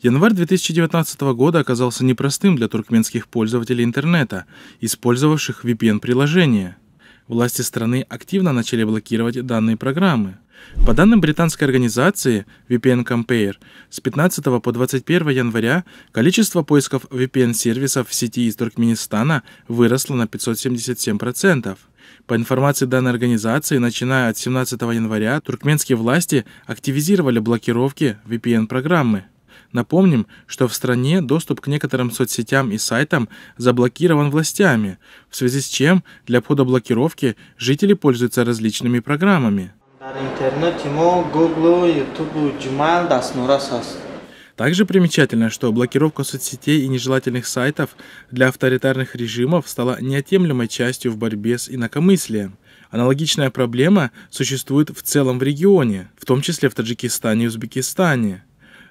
Январь 2019 года оказался непростым для туркменских пользователей интернета, использовавших VPN-приложение. Власти страны активно начали блокировать данные программы. По данным британской организации VPN Compare, с 15 по 21 января количество поисков VPN-сервисов в сети из Туркменистана выросло на 577%. По информации данной организации, начиная от 17 января, туркменские власти активизировали блокировки VPN-программы. Напомним, что в стране доступ к некоторым соцсетям и сайтам заблокирован властями, в связи с чем для блокировки жители пользуются различными программами. Также примечательно, что блокировка соцсетей и нежелательных сайтов для авторитарных режимов стала неотъемлемой частью в борьбе с инакомыслием. Аналогичная проблема существует в целом в регионе, в том числе в Таджикистане и Узбекистане.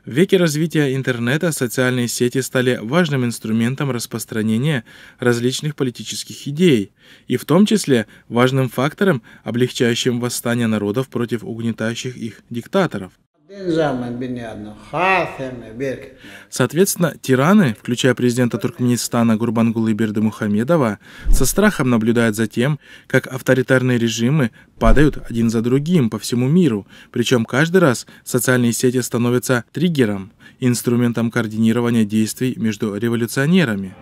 В веке развития интернета социальные сети стали важным инструментом распространения различных политических идей, и в том числе важным фактором, облегчающим восстание народов против угнетающих их диктаторов. Соответственно, тираны, включая президента Туркменистана Гурбангулы Бердымухамедова, со страхом наблюдают за тем, как авторитарные режимы падают один за другим по всему миру, причем каждый раз социальные сети становятся триггером, инструментом координирования действий между революционерами.